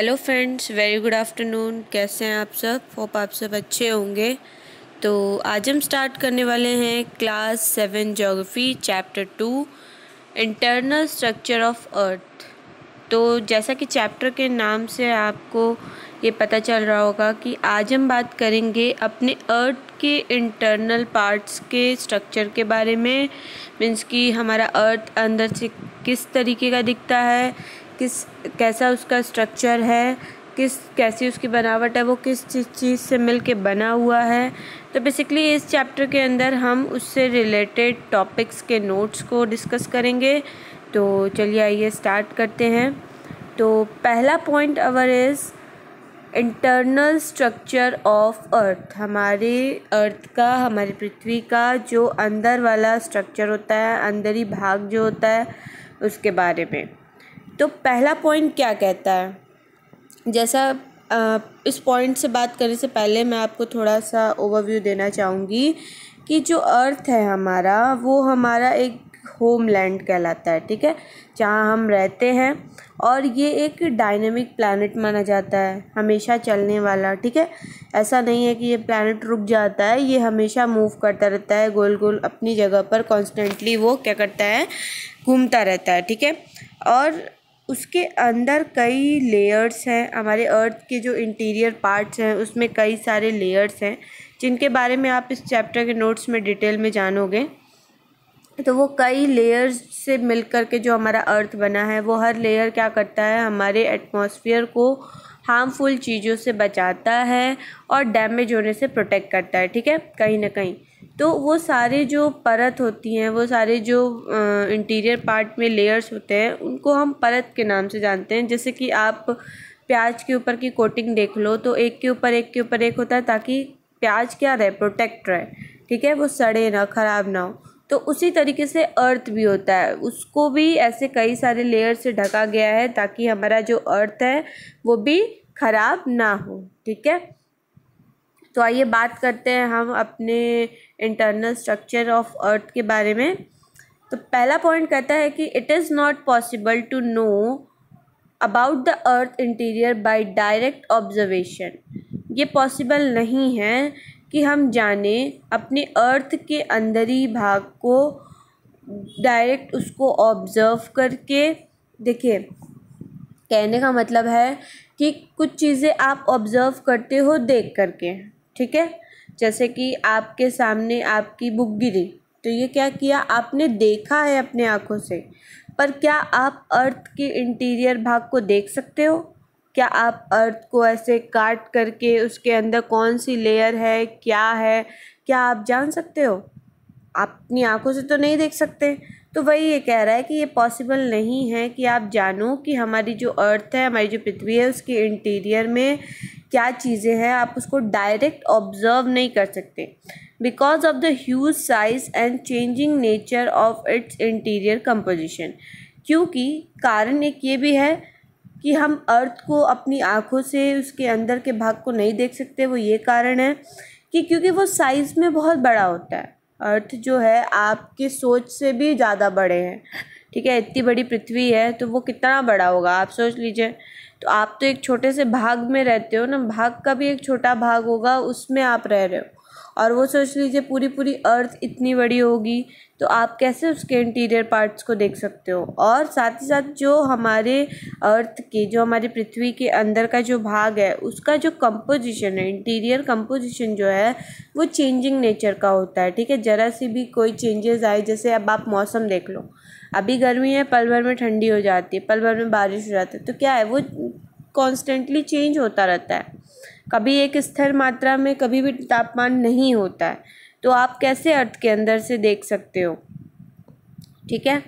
Hello friends very good afternoon कैसे हैं आप सब होप आप सब अच्छे होंगे तो आज हम स्टार्ट करने वाले हैं class seven geography chapter two internal structure of earth तो जैसा कि चैप्टर के नाम से आपको ये पता चल रहा होगा कि आज हम बात करेंगे अपने अर्थ के इंटरनल पार्ट्स के स्ट्रक्चर के बारे में मीन्स कि हमारा अर्थ अंदर से किस तरीके का दिखता है किस कैसा उसका स्ट्रक्चर है किस कैसी उसकी बनावट है वो किस चीज़ से मिल के बना हुआ है तो बेसिकली इस चैप्टर के अंदर हम उससे रिलेटेड टॉपिक्स के नोट्स को डिस्कस करेंगे तो चलिए आइए स्टार्ट करते हैं तो पहला point our is internal structure of earth हमारे अर्थ का हमारी पृथ्वी का जो अंदर वाला स्ट्रक्चर होता है अंदर ही भाग जो होता है उसके बारे में तो पहला पॉइंट क्या कहता है जैसा इस पॉइंट से बात करने से पहले मैं आपको थोड़ा सा ओवरव्यू देना चाहूँगी कि जो अर्थ है हमारा वो हमारा एक होमलैंड कहलाता है ठीक है जहाँ हम रहते हैं और ये एक डायनेमिक प्लानट माना जाता है हमेशा चलने वाला ठीक है ऐसा नहीं है कि ये प्लानट रुक जाता है ये हमेशा मूव करता रहता है गोल गोल अपनी जगह पर कॉन्स्टेंटली वो क्या करता है घूमता रहता है ठीक है और उसके अंदर कई लेयर्स हैं हमारे अर्थ के जो इंटीरियर पार्ट्स हैं उसमें कई सारे लेयर्स हैं जिनके बारे में आप इस चैप्टर के नोट्स में डिटेल में जानोगे तो वो कई लेयर्स से मिल कर के जो हमारा अर्थ बना है वो हर लेयर क्या करता है हमारे एटमॉस्फेयर को हार्मफुल चीज़ों से बचाता है और डैमेज होने से प्रोटेक्ट करता है ठीक है कहीं ना कहीं तो वो सारे जो परत होती हैं वो सारे जो इंटीरियर पार्ट में लेयर्स होते हैं उनको हम परत के नाम से जानते हैं जैसे कि आप प्याज के ऊपर की कोटिंग देख लो तो एक के ऊपर एक के ऊपर एक होता है ताकि प्याज क्या रहे प्रोटेक्ट रहे ठीक है वो सड़े ना ख़राब ना हो तो उसी तरीके से अर्थ भी होता है उसको भी ऐसे कई सारे लेयर से ढका गया है ताकि हमारा जो अर्थ है वो भी ख़राब ना हो ठीक है तो आइए बात करते हैं हम अपने इंटरनल स्ट्रक्चर ऑफ अर्थ के बारे में तो पहला पॉइंट कहता है कि it is not possible to know about the earth interior by direct observation ये पॉसिबल नहीं है कि हम जाने अपने अर्थ के अंदरी भाग को डायरेक्ट उसको ऑब्ज़र्व करके देखिए कहने का मतलब है कि कुछ चीज़ें आप ऑब्ज़र्व करते हो देख करके ठीक है जैसे कि आपके सामने आपकी बुक गिरी तो ये क्या किया आपने देखा है अपने आँखों से पर क्या आप अर्थ के इंटीरियर भाग को देख सकते हो क्या आप अर्थ को ऐसे काट करके उसके अंदर कौन सी लेयर है क्या है क्या आप जान सकते हो अपनी आँखों से तो नहीं देख सकते तो वही ये कह रहा है कि ये पॉसिबल नहीं है कि आप जानो कि हमारी जो अर्थ है हमारी जो पृथ्वी है उसके इंटीरियर में क्या चीज़ें हैं आप उसको डायरेक्ट ऑब्जर्व नहीं कर सकते because of the huge size and changing nature of its interior composition क्योंकि कारण एक ये भी है कि हम अर्थ को अपनी आँखों से उसके अंदर के भाग को नहीं देख सकते वो ये कारण है कि क्योंकि वो साइज़ में बहुत बड़ा होता है अर्थ जो है आपकी सोच से भी ज़्यादा बड़े हैं ठीक है इतनी बड़ी पृथ्वी है तो वो कितना बड़ा होगा आप सोच लीजिए तो आप तो एक छोटे से भाग में रहते हो ना भाग का भी एक छोटा भाग होगा उसमें आप रह रहे हो और वो सोच लीजिए पूरी पूरी अर्थ इतनी बड़ी होगी तो आप कैसे उसके इंटीरियर पार्ट्स को देख सकते हो और साथ ही साथ जो हमारे अर्थ के जो हमारी पृथ्वी के अंदर का जो भाग है उसका जो कंपोजिशन है इंटीरियर कंपोजिशन जो है वो चेंजिंग नेचर का होता है ठीक है ज़रा सी भी कोई चेंजेस आए जैसे अब आप मौसम देख लो अभी गर्मी है पल भर में ठंडी हो जाती है पल भर में बारिश हो जाती है तो क्या है वो कॉन्स्टेंटली चेंज होता रहता है कभी एक स्थिर मात्रा में कभी भी तापमान नहीं होता है तो आप कैसे अर्थ के अंदर से देख सकते हो ठीक है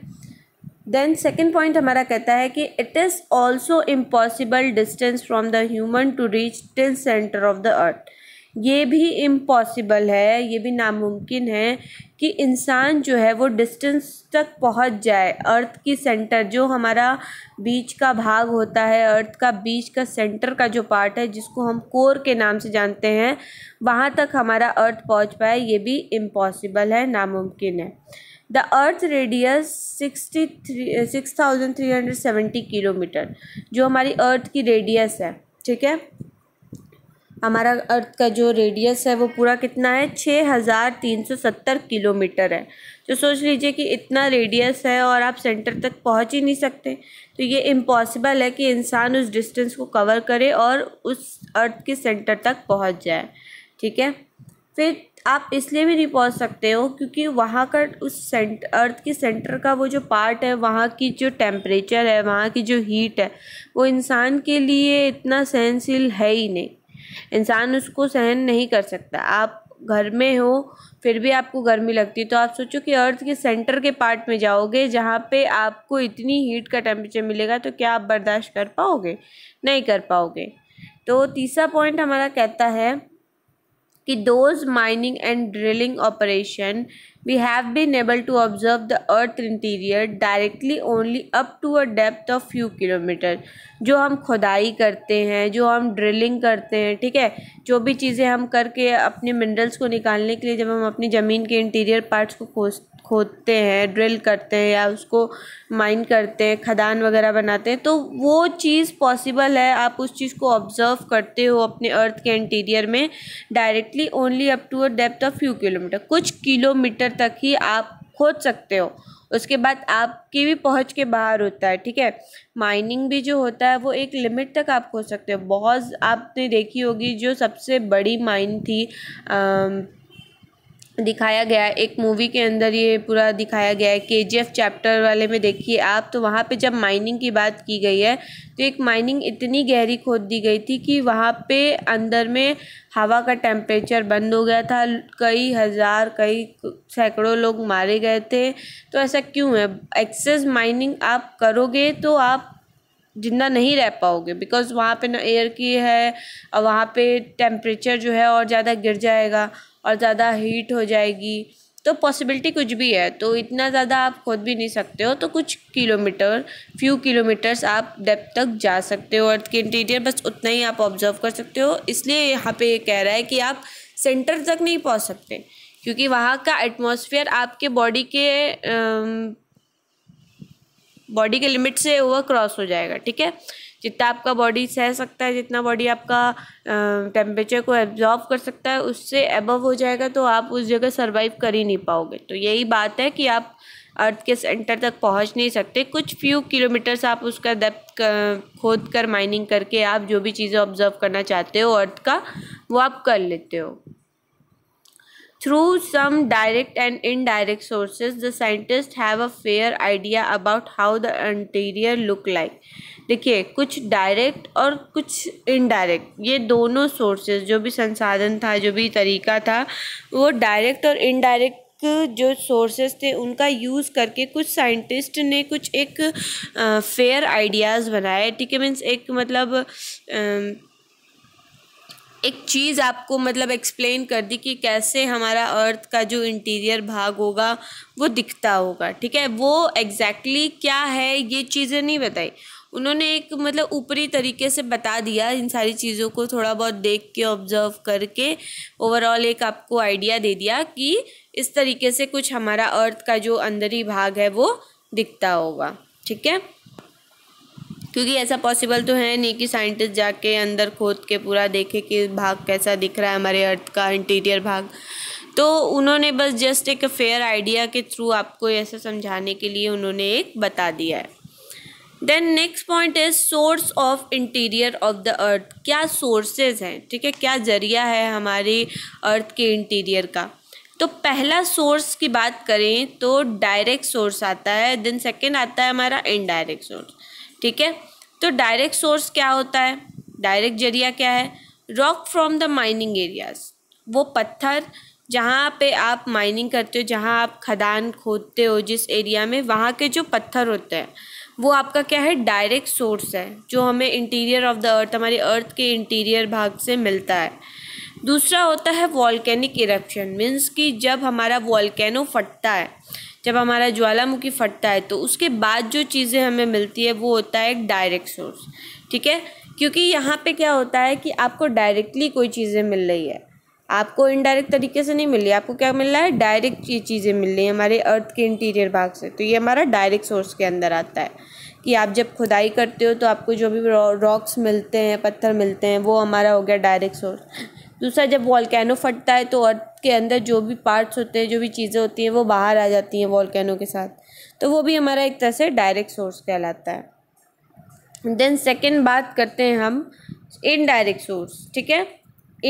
देन सेकेंड पॉइंट हमारा कहता है कि it is also impossible distance from the human to reach till centre of the earth ये भी इम्पॉसिबल है ये भी नामुमकिन है कि इंसान जो है वो डिस्टेंस तक पहुंच जाए अर्थ की सेंटर जो हमारा बीच का भाग होता है अर्थ का बीच का सेंटर का जो पार्ट है जिसको हम कोर के नाम से जानते हैं वहाँ तक हमारा अर्थ पहुंच पाए ये भी इम्पॉसिबल है नामुमकिन है the earth radius sixty three six thousand three hundred seventy kilometre जो हमारी अर्थ की रेडियस है ठीक है हमारा अर्थ का जो रेडियस है वो पूरा कितना है छः हज़ार तीन सौ सत्तर किलोमीटर है तो सोच लीजिए कि इतना रेडियस है और आप सेंटर तक पहुंच ही नहीं सकते तो ये इम्पॉसिबल है कि इंसान उस डिस्टेंस को कवर करे और उस अर्थ के सेंटर तक पहुंच जाए ठीक है फिर आप इसलिए भी नहीं पहुंच सकते हो क्योंकि वहाँ का उस सेंट अर्थ के सेंटर का वो जो पार्ट है वहाँ की जो टेम्परेचर है वहाँ की जो हीट है वो इंसान के लिए इतना सहनशील है ही नहीं इंसान उसको सहन नहीं कर सकता आप घर में हो फिर भी आपको गर्मी लगती है तो आप सोचो कि अर्थ के सेंटर के पार्ट में जाओगे जहाँ पे आपको इतनी हीट का टेम्परेचर मिलेगा तो क्या आप बर्दाश्त कर पाओगे नहीं कर पाओगे तो तीसरा पॉइंट हमारा कहता है कि those mining and drilling operation we have been able to observe the earth interior directly only up to a depth of few kilometre जो हम खुदाई करते हैं जो हम ड्रिलिंग करते हैं ठीक है जो भी चीज़ें हम करके अपने मिनरल्स को निकालने के लिए जब हम अपनी ज़मीन के इंटीरियर पार्ट्स को खोज खोदते हैं ड्रिल करते हैं या उसको माइन करते हैं खदान वगैरह बनाते हैं तो वो चीज़ पॉसिबल है आप उस चीज़ को ऑब्ज़र्व करते हो अपने अर्थ के इंटीरियर में directly only up to a depth of few kilometre कुछ किलोमीटर तक ही आप खोद सकते हो उसके बाद आपकी भी पहुंच के बाहर होता है ठीक है माइनिंग भी जो होता है वो एक लिमिट तक आप खोज सकते हो बहुत आपने देखी होगी जो सबसे बड़ी माइन थी आ, दिखाया गया है एक मूवी के अंदर ये पूरा दिखाया गया है केजीएफ चैप्टर वाले में देखिए आप तो वहाँ पे जब माइनिंग की बात की गई है तो एक माइनिंग इतनी गहरी खोद दी गई थी कि वहाँ पे अंदर में हवा का टेम्परेचर बंद हो गया था कई हज़ार कई सैकड़ों लोग मारे गए थे तो ऐसा क्यों है एक्सेस माइनिंग आप करोगे तो आप जिंदा नहीं रह पाओगे बिकॉज़ वहाँ पे ना एयर की है और वहाँ पे टेम्परेचर जो है और ज़्यादा गिर जाएगा और ज़्यादा हीट हो जाएगी तो पॉसिबिलिटी कुछ भी है तो इतना ज़्यादा आप खोद भी नहीं सकते हो तो कुछ किलोमीटर फ्यू किलोमीटर्स आप डेप्थ तक जा सकते हो अर्थ के इंटीरियर बस उतना ही आप ऑब्जर्व कर सकते हो इसलिए यहाँ पे ये कह रहा है कि आप सेंटर तक नहीं पहुँच सकते क्योंकि वहाँ का एटमोसफियर आपके बॉडी के बॉडी के लिमिट से ओवर क्रॉस हो जाएगा ठीक है जितना आपका बॉडी सह सकता है जितना बॉडी आपका टेम्परेचर को एब्जॉर्व कर सकता है उससे एबव हो जाएगा तो आप उस जगह सर्वाइव कर ही नहीं पाओगे तो यही बात है कि आप अर्थ के सेंटर तक पहुंच नहीं सकते कुछ फ्यू किलोमीटर्स आप उसका डेप्थ खोद कर माइनिंग करके आप जो भी चीज़ें ऑब्जर्व करना चाहते हो अर्थ का वो आप कर लेते हो Through some direct and indirect sources, the scientists have a fair idea about how the interior look like. देखिए कुछ डायरेक्ट और कुछ इनडायरेक्ट ये दोनों सोर्सेज जो भी संसाधन था जो भी तरीका था वो डायरेक्ट और इनडायरेक्ट जो सोर्सेज थे उनका यूज़ करके कुछ साइंटिस्ट ने कुछ एक फेयर आइडियाज़ बनाए ठीक है मीन्स एक मतलब आ, एक चीज़ आपको मतलब एक्सप्लेन कर दी कि कैसे हमारा अर्थ का जो इंटीरियर भाग होगा वो दिखता होगा ठीक है वो एग्जैक्टली exactly क्या है ये चीज़ें नहीं बताई उन्होंने एक मतलब ऊपरी तरीके से बता दिया इन सारी चीज़ों को थोड़ा बहुत देख के ऑब्ज़र्व करके ओवरऑल एक आपको आइडिया दे दिया कि इस तरीके से कुछ हमारा अर्थ का जो अंदर ही भाग है वो दिखता होगा ठीक है क्योंकि ऐसा पॉसिबल तो है नहीं कि साइंटिस्ट जाके अंदर खोद के पूरा देखे कि भाग कैसा दिख रहा है हमारे अर्थ का इंटीरियर भाग तो उन्होंने बस जस्ट एक फेयर आइडिया के थ्रू आपको ऐसा समझाने के लिए उन्होंने एक बता दिया है then next point is source of interior of the earth क्या सोर्सेज हैं ठीक है क्या जरिया है हमारी अर्थ के इंटीरियर का तो पहला सोर्स की बात करें तो डायरेक्ट सोर्स आता है देन सेकेंड आता है हमारा इनडायरेक्ट सोर्स ठीक है तो डायरेक्ट सोर्स क्या होता है डायरेक्ट जरिया क्या है rock from the mining areas वो पत्थर जहाँ पे आप माइनिंग करते हो जहाँ आप खदान खोदते हो जिस एरिया में वहाँ के जो पत्थर होते हैं वो आपका क्या है डायरेक्ट सोर्स है जो हमें इंटीरियर ऑफ द अर्थ हमारे अर्थ के इंटीरियर भाग से मिलता है दूसरा होता है वॉलकैनिक इरप्शन मीन्स कि जब हमारा वॉलकैनो फटता है जब हमारा ज्वालामुखी फटता है तो उसके बाद जो चीज़ें हमें मिलती है वो होता है एक डायरेक्ट सोर्स ठीक है क्योंकि यहाँ पे क्या होता है कि आपको डायरेक्टली कोई चीज़ें मिल रही है आपको इनडायरेक्ट तरीके से नहीं मिल रही आपको क्या मिल रहा है डायरेक्ट ये चीज़ें मिल रही हैं हमारे अर्थ के इंटीरियर भाग से तो ये हमारा डायरेक्ट सोर्स के अंदर आता है कि आप जब खुदाई करते हो तो आपको जो भी रॉक्स मिलते हैं पत्थर मिलते हैं वो हमारा हो गया डायरेक्ट सोर्स दूसरा जब वॉलकैनो फटता है तो अर्थ के अंदर जो भी पार्ट्स होते हैं जो भी चीज़ें होती हैं वो बाहर आ जाती हैं वॉलकैनो के साथ तो वो भी हमारा एक तरह से डायरेक्ट सोर्स कहलाता है देन सेकेंड बात करते हैं हम इनडायरेक्ट सोर्स ठीक है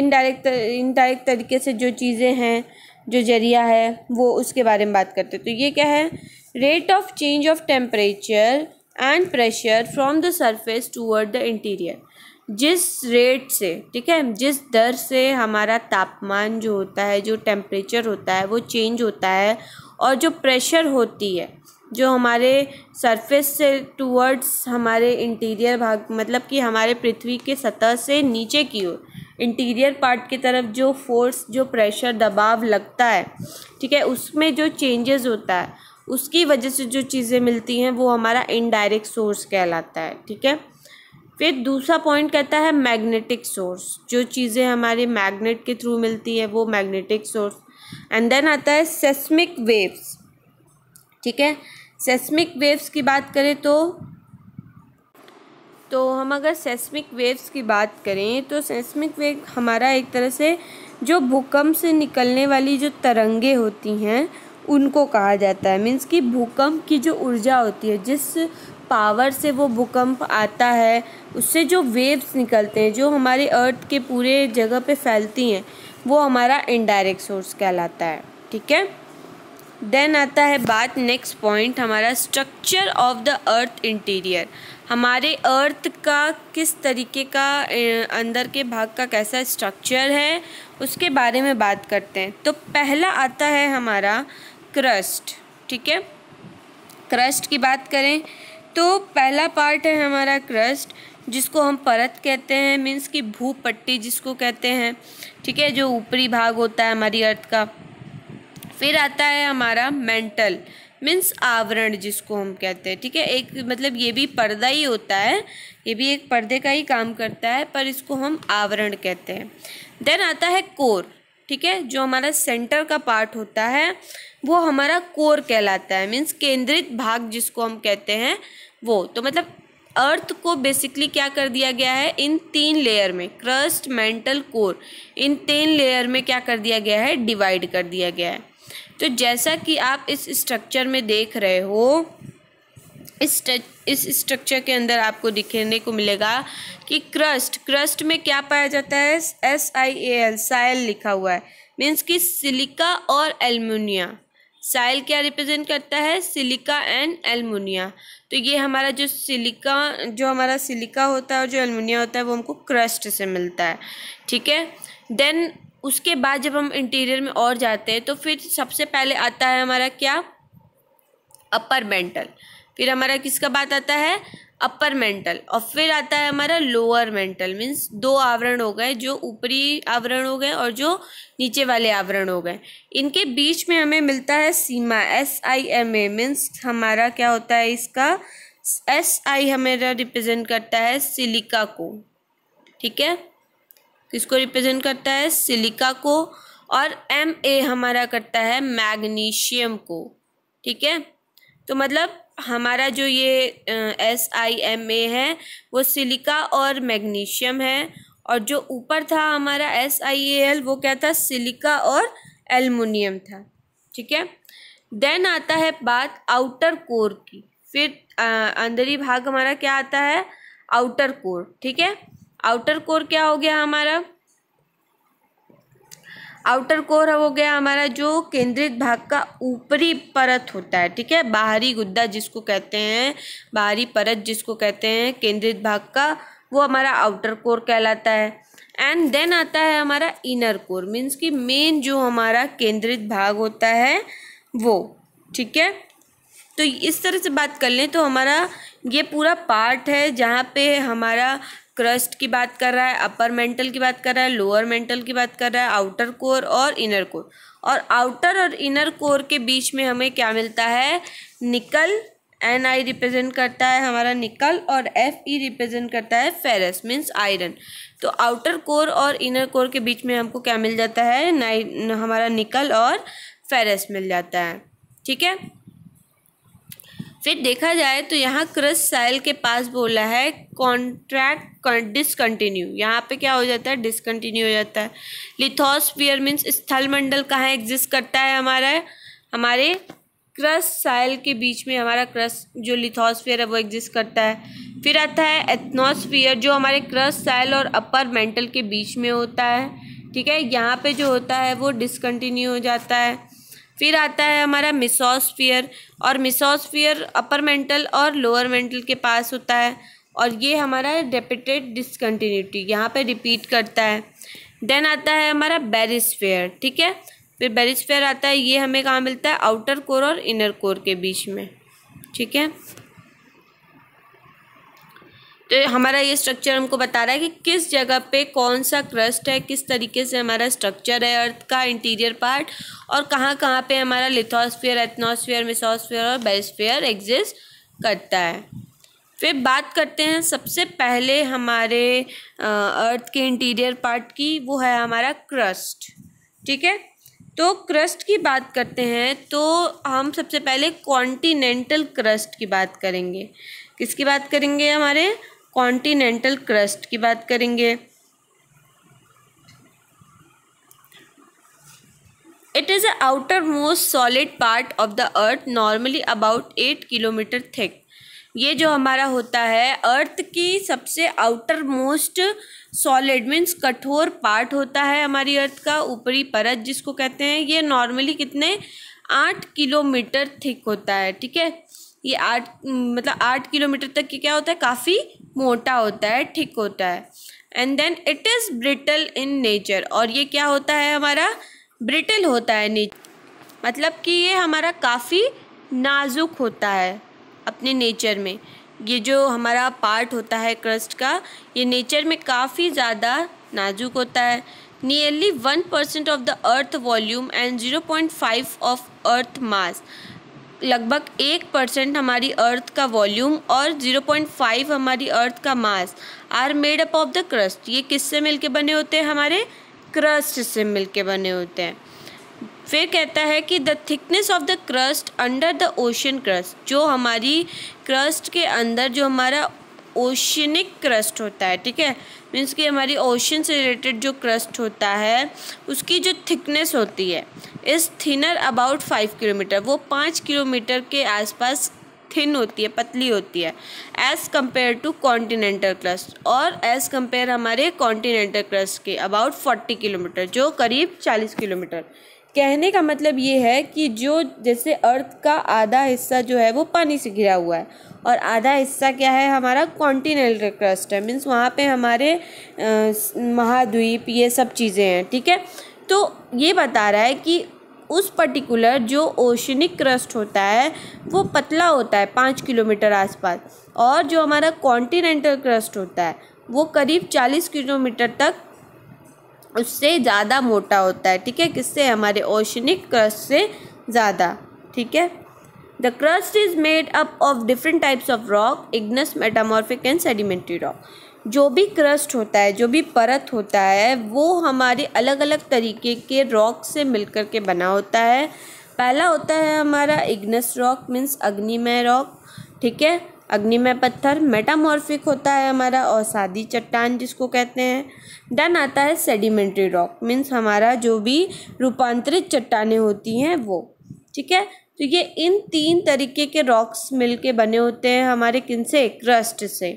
इनडायरेक्ट इनडायरेक्ट तरीके से जो चीज़ें हैं जो जरिया है वो उसके बारे में बात करते हैं तो ये क्या है rate of change of temperature and pressure from the surface toward the interior जिस रेट से ठीक है जिस दर से हमारा तापमान जो होता है जो टेम्परेचर होता है वो चेंज होता है और जो प्रेशर होती है जो हमारे सरफेस से टूवर्ड्स हमारे इंटीरियर भाग मतलब कि हमारे पृथ्वी के सतह से नीचे की ओर इंटीरियर पार्ट की तरफ जो फोर्स जो प्रेशर दबाव लगता है ठीक है उसमें जो चेंजेस होता है उसकी वजह से जो चीज़ें मिलती हैं वो हमारा इनडायरेक्ट सोर्स कहलाता है ठीक है फिर दूसरा पॉइंट कहता है मैग्नेटिक सोर्स जो चीज़ें हमारे मैग्नेट के थ्रू मिलती है वो मैग्नेटिक सोर्स एंड देन आता है सेस्मिक वेव्स ठीक है सेस्मिक वेव्स की बात करें तो तो हम अगर सेस्मिक वेव्स की बात करें तो सेस्मिक वेव हमारा एक तरह से जो भूकंप से निकलने वाली जो तरंगे होती हैं उनको कहा जाता है मीन्स कि भूकंप की जो ऊर्जा होती है जिस पावर से वो भूकंप आता है उससे जो वेव्स निकलते हैं जो हमारे अर्थ के पूरे जगह पे फैलती हैं वो हमारा इनडायरेक्ट सोर्स कहलाता है ठीक है देन आता है बात नेक्स्ट पॉइंट हमारा structure of the earth interior हमारे अर्थ का किस तरीके का अंदर के भाग का कैसा स्ट्रक्चर है उसके बारे में बात करते हैं तो पहला आता है हमारा क्रस्ट ठीक है क्रस्ट की बात करें तो पहला पार्ट है हमारा क्रस्ट जिसको हम परत कहते हैं मीन्स की भू पट्टी जिसको कहते हैं ठीक है जो ऊपरी भाग होता है हमारी अर्थ का फिर आता है हमारा मेंटल मीन्स आवरण जिसको हम कहते हैं ठीक है एक मतलब ये भी पर्दा ही होता है ये भी एक पर्दे का ही काम करता है पर इसको हम आवरण कहते हैं देन आता है कोर ठीक है जो हमारा सेंटर का पार्ट होता है वो हमारा कोर कहलाता है मीन्स केंद्रित भाग जिसको हम कहते हैं वो तो मतलब अर्थ को बेसिकली क्या कर दिया गया है इन तीन लेयर में क्रस्ट मेंटल कोर इन तीन लेयर में क्या कर दिया गया है डिवाइड कर दिया गया है तो जैसा कि आप इस स्ट्रक्चर में देख रहे हो इस इस स्ट्रक्चर के अंदर आपको दिखने को मिलेगा कि क्रस्ट क्रस्ट में क्या पाया जाता है एस आई ए एल साइल लिखा हुआ है मीन्स कि सिलिका और एलमिनिया साइल क्या रिप्रेजेंट करता है सिलिका एंड एलमिनिया तो ये हमारा जो सिलिका जो हमारा सिलिका होता है और जो एलमिनिया होता है वो हमको क्रस्ट से मिलता है ठीक है देन उसके बाद जब हम इंटीरियर में और जाते हैं तो फिर सबसे पहले आता है हमारा क्या अपर मेंटल फिर हमारा किसका बात आता है अपर मेंटल और फिर आता है हमारा लोअर मेंटल मीन्स दो आवरण हो गए जो ऊपरी आवरण हो गए और जो नीचे वाले आवरण हो गए इनके बीच में हमें मिलता है sima S I M A means हमारा क्या होता है इसका एस आई हमारा रिप्रेजेंट करता है सिलिका को ठीक है किसको रिप्रेजेंट करता है सिलिका को और एम ए हमारा करता है मैग्नीशियम को ठीक है तो मतलब हमारा जो ये एस आई एम ए है वो सिलिका और मैग्नीशियम है और जो ऊपर था हमारा एस आई ए एल वो क्या था सिलिका और एलमिनियम था ठीक है देन आता है बात आउटर कोर की फिर अंदरी भाग हमारा क्या आता है आउटर कोर ठीक है आउटर कोर क्या हो गया हमारा आउटर कोर हो गया हमारा जो केंद्रित भाग का ऊपरी परत होता है ठीक है बाहरी गुद्दा जिसको कहते हैं बाहरी परत जिसको कहते हैं केंद्रित भाग का वो हमारा आउटर कोर कहलाता है एंड देन आता है हमारा इनर कोर मीन्स कि मेन जो हमारा केंद्रित भाग होता है वो ठीक है तो इस तरह से बात कर लें तो हमारा ये पूरा पार्ट है जहाँ पे हमारा क्रस्ट की बात कर रहा है अपर मेंटल की बात कर रहा है लोअर मेंटल की बात कर रहा है आउटर कोर और इनर कोर और आउटर और इनर कोर के बीच में हमें क्या मिलता है निकल एन आई रिप्रेजेंट करता है हमारा निकल और एफ ई रिप्रेजेंट करता है फेरस मीन्स आयरन तो आउटर कोर और इनर कोर के बीच में हमको क्या मिल जाता है नाइ हमारा निकल और फेरस मिल जाता है ठीक है फिर देखा जाए तो यहाँ क्रस साइल के पास बोला है कॉन्ट्रैक्ट डिसकंटिन्यू यहाँ पे क्या हो जाता है डिसकंटिन्यू हो जाता है लिथोस्फियर मीन्स स्थलमंडल कहाँ एग्जिस्ट करता है हमारा हमारे क्रस साइल के बीच में हमारा क्रस जो लिथोस्फियर है वो एग्जिस्ट करता है फिर आता है एथनोस्फियर जो हमारे क्रस साइल और अपर मेंटल के बीच में होता है ठीक है यहाँ पे जो होता है वो डिसकंटिन्यू हो जाता है फिर आता है हमारा मिसोसफियर और मिसोसफियर अपर मेंटल और लोअर मेंटल के पास होता है और ये हमारा रेपिटेड डिसकन्टीन्यूटी यहाँ पे रिपीट करता है देन आता है हमारा बेरिस्फेयर ठीक है फिर बेरिस्फेयर आता है ये हमें कहाँ मिलता है आउटर कोर और इनर कोर के बीच में ठीक है तो हमारा ये स्ट्रक्चर हमको बता रहा है कि किस जगह पे कौन सा क्रस्ट है किस तरीके से हमारा स्ट्रक्चर है अर्थ का इंटीरियर पार्ट और कहाँ कहाँ पे हमारा लिथोस्फीयर एथनोस्फीयर मिसोस्फीयर और बेस्फीयर एग्जिस्ट करता है फिर बात करते हैं सबसे पहले हमारे अर्थ के इंटीरियर पार्ट की वो है हमारा क्रस्ट ठीक है तो क्रस्ट की बात करते हैं तो हम सबसे पहले कॉन्टीनेंटल क्रस्ट की बात करेंगे किसकी बात करेंगे हमारे कॉन्टिनेंटल क्रस्ट की बात करेंगे it is a outermost solid part of the earth normally about eight kilometre thick ये जो हमारा होता है अर्थ की सबसे आउटर मोस्ट सॉलिड मीन्स कठोर पार्ट होता है हमारी अर्थ का ऊपरी परत जिसको कहते हैं ये नॉर्मली कितने आठ किलोमीटर थिक होता है ठीक है ये आठ मतलब आठ किलोमीटर तक के क्या होता है काफ़ी मोटा होता है ठीक होता है and then it is brittle in nature और ये क्या होता है हमारा ब्रिटल होता है नेचर मतलब कि ये हमारा काफ़ी नाजुक होता है अपने नेचर में ये जो हमारा पार्ट होता है क्रस्ट का ये नेचर में काफ़ी ज़्यादा नाजुक होता है nearly one percent of the earth volume and zero point five of earth mass लगभग एक परसेंट हमारी अर्थ का वॉल्यूम और ज़ीरो पॉइंट फाइव हमारी अर्थ का mass are made up of the crust ये किससे मिलके बने होते हैं हमारे क्रस्ट से मिलके बने होते हैं फिर कहता है कि the thickness of the crust under the ocean crust जो हमारी क्रस्ट के अंदर जो हमारा ओशनिक क्रस्ट होता है ठीक है मीन्स कि हमारी ओशन से रिलेटेड जो क्रस्ट होता है उसकी जो थिकनेस होती है इस थिनर अबाउट फाइव किलोमीटर वो पाँच किलोमीटर के आसपास थिन होती है पतली होती है as compare to continental crust और एज़ कम्पेयर हमारे कॉन्टीनेंटल क्रस्ट के अबाउट फोर्टी किलोमीटर जो करीब चालीस किलोमीटर कहने का मतलब ये है कि जो जैसे अर्थ का आधा हिस्सा जो है वो पानी से घिरा हुआ है और आधा हिस्सा क्या है हमारा कॉन्टीनेंटल क्रस्ट है मीन्स वहाँ पे हमारे महाद्वीप ये सब चीज़ें हैं ठीक है तो ये बता रहा है कि उस पर्टिकुलर जो ओशनिक क्रस्ट होता है वो पतला होता है पाँच किलोमीटर आसपास और जो हमारा कॉन्टीनेंटल क्रस्ट होता है वो करीब चालीस किलोमीटर तक उससे ज़्यादा मोटा होता है ठीक है किससे हमारे ओशनिक क्रस्ट से ज़्यादा ठीक है the crust is made up of different types of rock igneous metamorphic and sedimentary rock जो भी क्रस्ट होता है जो भी परत होता है वो हमारे अलग अलग तरीके के रॉक से मिलकर के बना होता है पहला होता है हमारा इग्नस रॉक मीन्स अग्निमय रॉक ठीक है अग्निमय पत्थर मेटामॉर्फिक होता है हमारा औसादी चट्टान जिसको कहते हैं डन आता है सेडिमेंट्री रॉक मीन्स हमारा जो भी रूपांतरित चट्टाने होती हैं वो ठीक है तो ये इन तीन तरीके के रॉक्स मिलके बने होते हैं हमारे किन से क्रस्ट से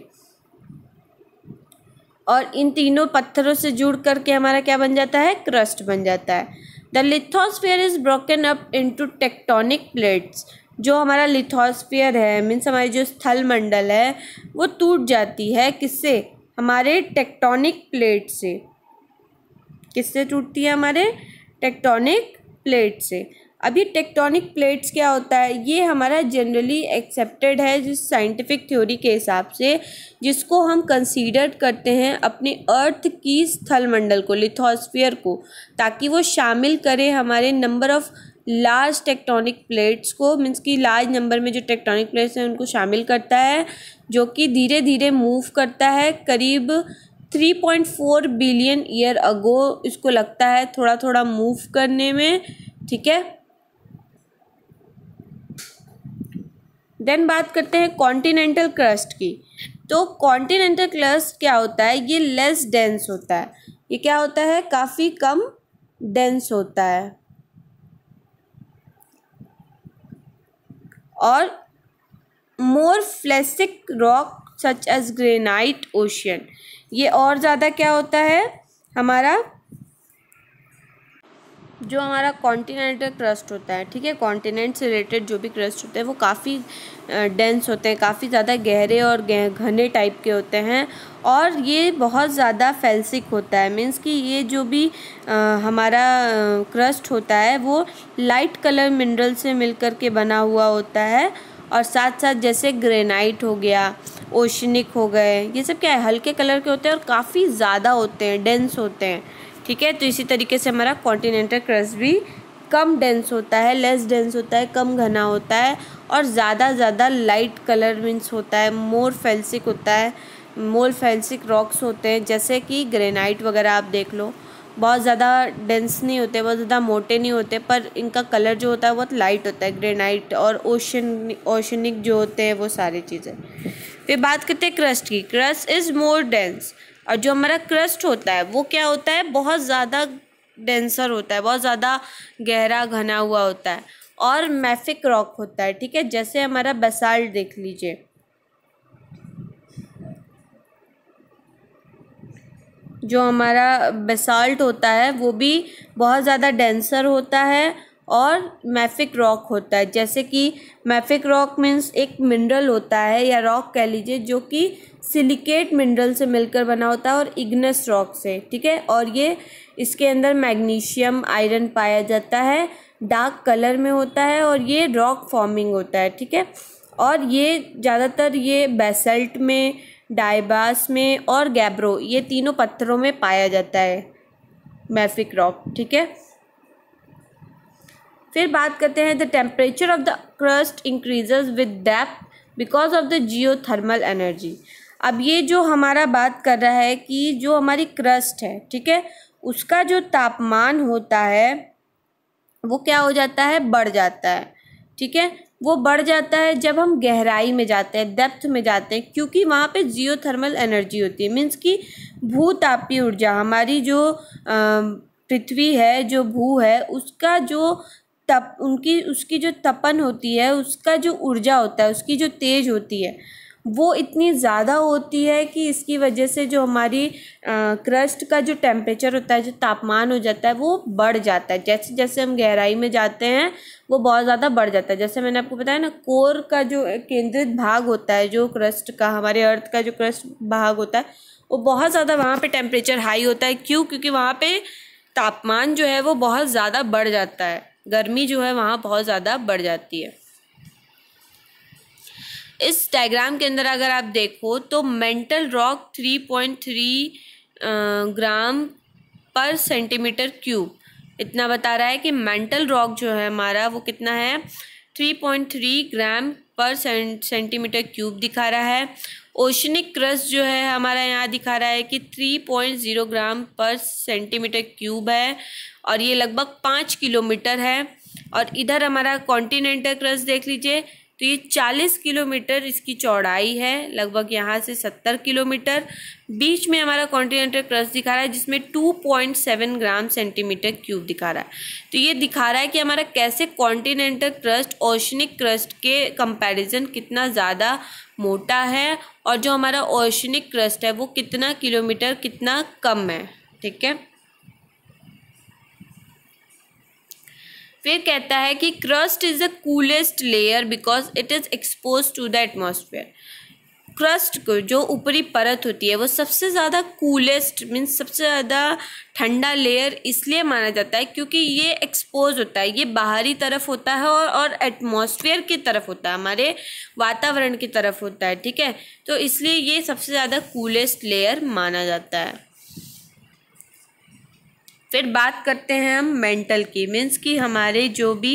और इन तीनों पत्थरों से जुड़ करके हमारा क्या बन जाता है क्रस्ट बन जाता है the lithosphere is broken up into tectonic plates जो हमारा लिथोस्फियर है मीन्स हमारी जो स्थल मंडल है वो टूट जाती है किससे हमारे टेक्टोनिक प्लेट से किससे टूटती है हमारे टेक्टोनिक प्लेट से अभी टेक्टोनिक प्लेट्स क्या होता है ये हमारा जनरली एक्सेप्टेड है जिस साइंटिफिक थ्योरी के हिसाब से जिसको हम कंसीडर करते हैं अपने अर्थ की स्थलमंडल को लिथोस्फियर को ताकि वो शामिल करे हमारे number of large tectonic plates को मीन्स कि लार्ज नंबर में जो टेक्टोनिक प्लेट्स हैं उनको शामिल करता है जो कि धीरे धीरे मूव करता है करीब three point four billion year ago इसको लगता है थोड़ा थोड़ा मूव करने में ठीक है देन बात करते हैं कॉन्टिनेंटल क्रस्ट की तो कॉन्टिनेंटल क्रस्ट क्या होता है ये लेस डेंस होता है ये क्या होता है काफ़ी कम डेंस होता है और more felsic rock such as granite ocean ये और ज़्यादा क्या होता है हमारा जो हमारा कॉन्टीनेंटल क्रस्ट होता है ठीक है कॉन्टीनेंट से रिलेटेड जो भी क्रस्ट होते हैं वो काफ़ी डेंस होते हैं काफ़ी ज़्यादा गहरे और घने टाइप के होते हैं और ये बहुत ज़्यादा फैल्सिक होता है मीन्स कि ये जो भी आ, हमारा क्रस्ट होता है वो लाइट कलर मिनरल से मिलकर के बना हुआ होता है और साथ साथ जैसे ग्रेनाइट हो गया ओशनिक हो गए ये सब क्या है हल्के कलर के होते हैं और काफ़ी ज़्यादा होते हैं डेंस होते हैं ठीक है तो इसी तरीके से हमारा कॉन्टीनेंटल क्रस भी कम डेंस होता है लेस डेंस होता है कम घना होता है और ज़्यादा ज़्यादा लाइट कलर मीन्स होता है मोर फैल्सिक होता है मोर फेल्सिक रॉक्स होते हैं जैसे कि ग्रेनाइट वगैरह आप देख लो बहुत ज़्यादा डेंस नहीं होते बहुत ज़्यादा मोटे नहीं होते पर इनका कलर जो होता है बहुत लाइट होता है ग्रेनाइट और ओशन ओशनिक जो होते हैं वो सारी चीज़ें फिर बात करते हैं क्रस्ट की क्रस्ट इज़ मोर डेंस और जो हमारा क्रस्ट होता है वो क्या होता है बहुत ज़्यादा डेंसर होता है बहुत ज़्यादा गहरा घना हुआ होता है और मैफिक रॉक होता है ठीक है जैसे हमारा बसाल्ट देख लीजिए जो हमारा बेसाल्ट होता है वो भी बहुत ज़्यादा डेंसर होता है और मैफिक रॉक होता है जैसे कि मैफिक रॉक मीन्स एक मिनरल होता है या रॉक कह लीजिए जो कि सिलिकेट मिनरल से मिलकर बना होता है और इग्नस रॉक से ठीक है और ये इसके अंदर मैग्नीशियम आयरन पाया जाता है डार्क कलर में होता है और ये रॉक फॉर्मिंग होता है ठीक है और ये ज़्यादातर ये बेसल्ट में डाइबास में और गैब्रो ये तीनों पत्थरों में पाया जाता है मैफिक रॉक ठीक है फिर बात करते हैं the temperature of the crust increases with depth because of the geothermal energy अब ये जो हमारा बात कर रहा है कि जो हमारी क्रस्ट है ठीक है उसका जो तापमान होता है वो क्या हो जाता है बढ़ जाता है ठीक है वो बढ़ जाता है जब हम गहराई में जाते हैं डेप्थ में जाते हैं क्योंकि वहाँ पे जियो थर्मल एनर्जी होती है मीन्स कि भूतापीय ऊर्जा हमारी जो पृथ्वी है जो भू है उसका जो तप उनकी उसकी जो तपन होती है उसका जो ऊर्जा होता है उसकी जो तेज होती है वो इतनी ज़्यादा होती है कि इसकी वजह से जो हमारी क्रस्ट का जो टेम्परेचर होता है जो तापमान हो जाता है वो बढ़ जाता है जैसे जैसे हम गहराई में जाते हैं वो बहुत ज़्यादा बढ़ जाता है जैसे मैंने आपको बताया ना कोर का जो केंद्रित भाग होता है जो क्रस्ट का हमारे अर्थ का जो क्रस्ट भाग होता है वो बहुत ज़्यादा वहाँ पर टेम्परेचर हाई होता है क्यों क्योंकि वहाँ पर तापमान जो है वो बहुत ज़्यादा बढ़ जाता है गर्मी जो है वहाँ बहुत ज़्यादा बढ़ जाती है इस डायग्राम के अंदर अगर आप देखो तो मेंटल रॉक 3.3 ग्राम पर सेंटीमीटर क्यूब इतना बता रहा है कि मेंटल रॉक जो है हमारा वो कितना है 3.3 ग्राम पर सेंटीमीटर क्यूब दिखा रहा है ओशनिक क्रस्ट जो है हमारा यहाँ दिखा रहा है कि 3.0 ग्राम पर सेंटीमीटर क्यूब है और ये लगभग पाँच किलोमीटर है और इधर हमारा कॉन्टिनेंटल क्रस्ट देख लीजिए तो ये चालीस किलोमीटर इसकी चौड़ाई है लगभग यहाँ से सत्तर किलोमीटर बीच में हमारा कॉन्टिनेंटल क्रस्ट दिखा रहा है जिसमें two point seven gram centimetre cube दिखा रहा है तो ये दिखा रहा है कि हमारा कैसे कॉन्टिनेंटल क्रस्ट ओशनिक क्रस्ट के कंपैरिजन कितना ज़्यादा मोटा है और जो हमारा ओशनिक क्रस्ट है वो कितना किलोमीटर कितना कम है ठीक है फिर कहता है कि crust is the coolest layer because it is expose to the atmosphere crust को जो ऊपरी परत होती है वो सबसे ज़्यादा कूलेस्ट मीन्स सबसे ज़्यादा ठंडा लेयर इसलिए माना जाता है क्योंकि ये एक्सपोज होता है ये बाहरी तरफ होता है और और एटमॉस्फेयर की तरफ होता है हमारे वातावरण की तरफ होता है ठीक है तो इसलिए ये सबसे ज़्यादा कूलेस्ट लेयर माना जाता है फिर बात करते हैं हम मेंटल की मीन्स कि हमारे जो भी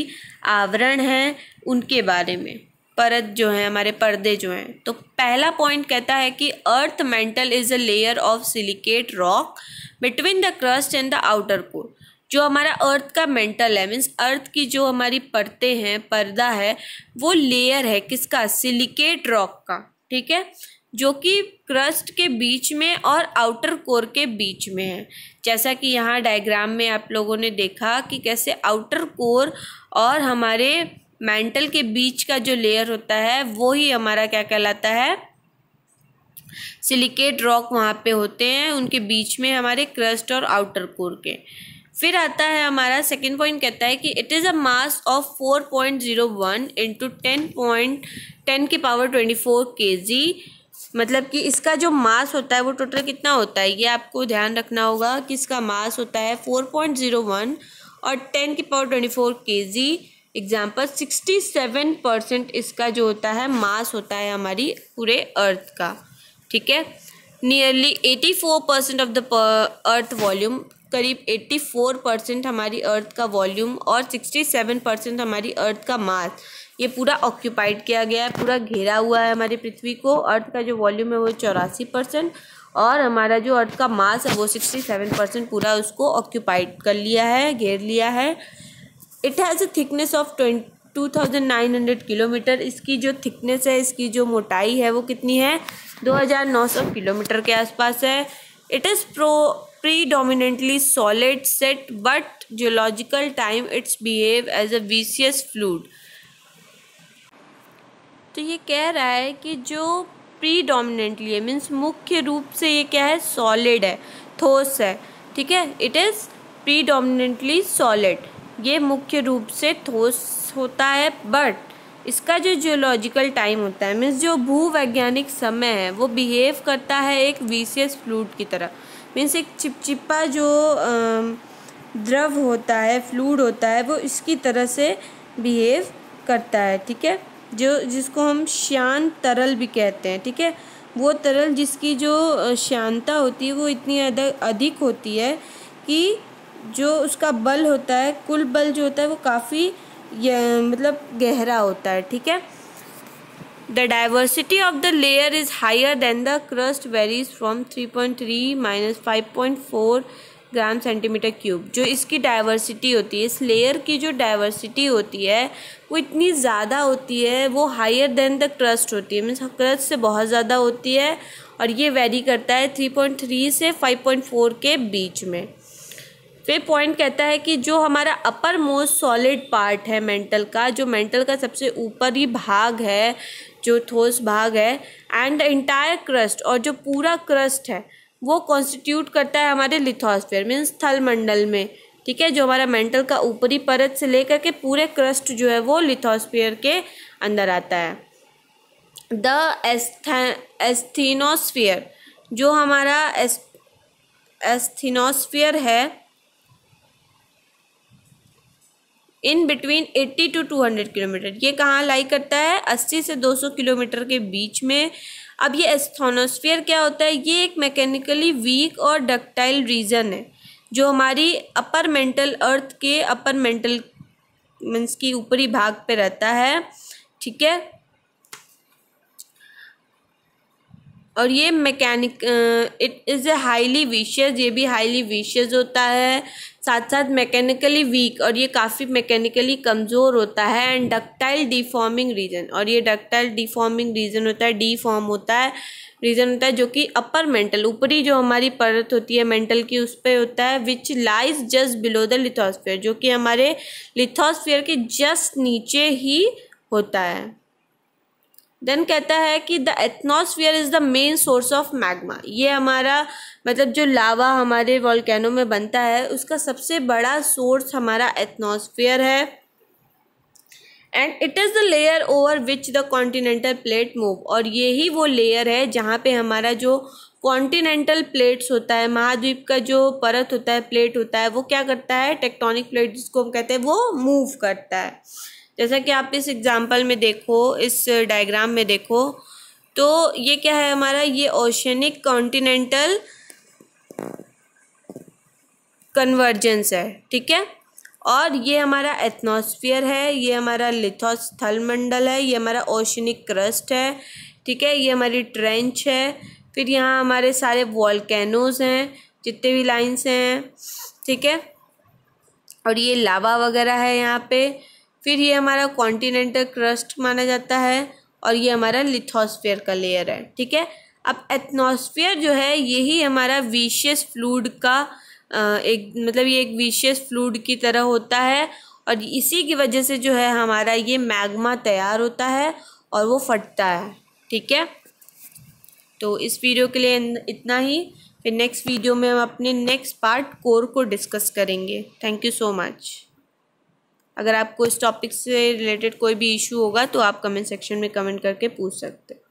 आवरण हैं उनके बारे में परत जो है हमारे पर्दे जो हैं तो पहला पॉइंट कहता है कि earth mantle is a layer of silicate rock between the crust and the outer core जो हमारा अर्थ का मेंटल है मीन्स अर्थ की जो हमारी परतें हैं पर्दा है वो लेयर है किसका सिलिकेट रॉक का ठीक है जो कि क्रस्ट के बीच में और आउटर कोर के बीच में है जैसा कि यहाँ डायग्राम में आप लोगों ने देखा कि कैसे आउटर कोर और हमारे मेंटल के बीच का जो लेयर होता है वो ही हमारा क्या कहलाता है सिलिकेट रॉक वहाँ पे होते हैं उनके बीच में हमारे क्रस्ट और आउटर कोर के फिर आता है हमारा सेकेंड पॉइंट कहता है कि it is a mass of four point zero one into ten point ten के power twenty four K G मतलब कि इसका जो मास होता है वो टोटल कितना होता है ये आपको ध्यान रखना होगा कि इसका मास होता है फोर पॉइंट जीरो वन और टेन की power twenty four K G example sixty seven percent इसका जो होता है मास होता है हमारी पूरे अर्थ का ठीक है nearly eighty four percent of the earth volume करीब एट्टी फोर परसेंट हमारी अर्थ का वॉल्यूम और सिक्सटी सेवन परसेंट हमारी अर्थ का मास ये पूरा ऑक्यूपाइड किया गया है पूरा घेरा हुआ है हमारी पृथ्वी को अर्थ का जो वॉल्यूम है वो चौरासी परसेंट और हमारा जो अर्थ का मास है वो सिक्सटी सेवन परसेंट पूरा उसको ऑक्यूपाइड कर लिया है घेर लिया है it has a thickness of ट्वेंट two thousand nine hundred kilometre इसकी जो थिकनेस है इसकी जो मोटाई है वो कितनी है दो हज़ार नौ सौ किलोमीटर के आसपास है it is pro predominantly solid set but geological time its behave as a viscous fluid तो ये कह रहा है कि जो प्री डोमिनेंटली है मीन्स मुख्य रूप से ये क्या है सॉलिड है ठोस है ठीक है it is predominantly solid ये मुख्य रूप से ठोस होता है बट इसका जो जियोलॉजिकल टाइम होता है मीन्स जो भूवैज्ञानिक समय है वो बिहेव करता है एक वीसीएस फ्लूड की तरह मीन्स एक चिपचिपा जो द्रव होता है फ्लूड होता है वो इसकी तरह से बिहेव करता है ठीक है जो जिसको हम शान तरल भी कहते हैं ठीक है वो तरल जिसकी जो श्यानता होती है वो इतनी अधिक होती है कि जो उसका बल होता है कुल बल जो होता है वो काफ़ी मतलब गहरा होता है ठीक है the the diversity of layer is higher than the crust varies from three point three minus five point four gram centimetre cube जो इसकी डाइवर्सिटी होती है इस लेयर की जो डाइवर्सिटी होती है वो इतनी ज़्यादा होती है वो हायर देन द क्रस्ट होती है मीन्स क्रस्ट से बहुत ज़्यादा होती है और ये वेरी करता है थ्री पॉइंट थ्री से फाइव पॉइंट फोर के बीच में फिर पॉइंट कहता है कि जो हमारा अपर मोस्ट सॉलिड पार्ट है मेंटल का जो मेंटल का सबसे ऊपरी भाग है जो ठोस भाग है एंड इंटायर क्रस्ट और जो पूरा क्रस्ट है वो कॉन्स्टिट्यूट करता है हमारे लिथोस्फेयर मीन्स थल मंडल में ठीक है जो हमारा मेंटल का ऊपरी परत से लेकर के पूरे क्रस्ट जो है वो लिथोस्फेयर के अंदर आता है द एस्थीनोस्फियर जो हमारा एस्थीनोस्फियर है in between eighty to two hundred kilometre ये कहाँ लाई करता है अस्सी से दो सौ किलोमीटर के बीच में अब ये एस्थोनोस्फियर क्या होता है ये एक मैकेनिकली वीक और डक्टाइल रीजन है जो हमारी अपर मेंटल अर्थ के अपर मेंटल मीन्स की ऊपरी भाग पे रहता है ठीक है और ये mechanic it is a highly विशियस ये भी हाईली विशियस होता है साथ साथ मैकेनिकली वीक और ये काफ़ी मैकेनिकली कमज़ोर होता है एंड डक्टाइल डिफॉर्मिंग रीजन और ये डक्टाइल डिफॉर्मिंग रीजन होता है डीफॉर्म होता है रीजन होता है जो कि अपर मेंटल ऊपरी जो हमारी परत होती है मेंटल की उस पर होता है which lies just below the lithosphere जो कि हमारे लिथोसफियर के जस्ट नीचे ही होता है देन कहता है कि the asthenosphere is the main source of magma ये हमारा मतलब जो लावा हमारे वॉलकैनो में बनता है उसका सबसे बड़ा सोर्स हमारा एथनोसफियर है and it is the layer over which the continental plate move और यही वो लेयर है जहाँ पे हमारा जो कॉन्टीनेंटल प्लेट्स होता है महाद्वीप का जो परत होता है प्लेट होता है वो क्या करता है टेक्टोनिक प्लेट जिसको हम कहते हैं वो मूव करता है जैसा कि आप इस एग्ज़ाम्पल में देखो इस डायग्राम में देखो तो ये क्या है हमारा ये ओशनिक कॉन्टिनेंटल कन्वर्जेंस है ठीक है और ये हमारा एथनोस्फियर है ये हमारा लिथोस मंडल है ये हमारा ओशनिक क्रस्ट है ठीक है ये हमारी ट्रेंच है फिर यहाँ हमारे सारे वॉलकैनोज हैं जितने भी लाइन्स हैं ठीक है और ये लावा वगैरह है यहाँ पे फिर ये हमारा कॉन्टिनेंटल क्रस्ट माना जाता है और ये हमारा लिथोस्फेयर का लेयर है ठीक है अब एथनोस्फेयर जो है यही हमारा विशियस फ्लूड का एक मतलब ये एक विशियस फ्लूड की तरह होता है और इसी की वजह से जो है हमारा ये मैग्मा तैयार होता है और वो फटता है ठीक है तो इस वीडियो के लिए इतना ही फिर नेक्स्ट वीडियो में हम अपने नेक्स्ट पार्ट कोर को डिस्कस करेंगे थैंक यू सो मच अगर आपको इस टॉपिक से रिलेटेड कोई भी इशू होगा तो आप कमेंट सेक्शन में कमेंट करके पूछ सकते हैं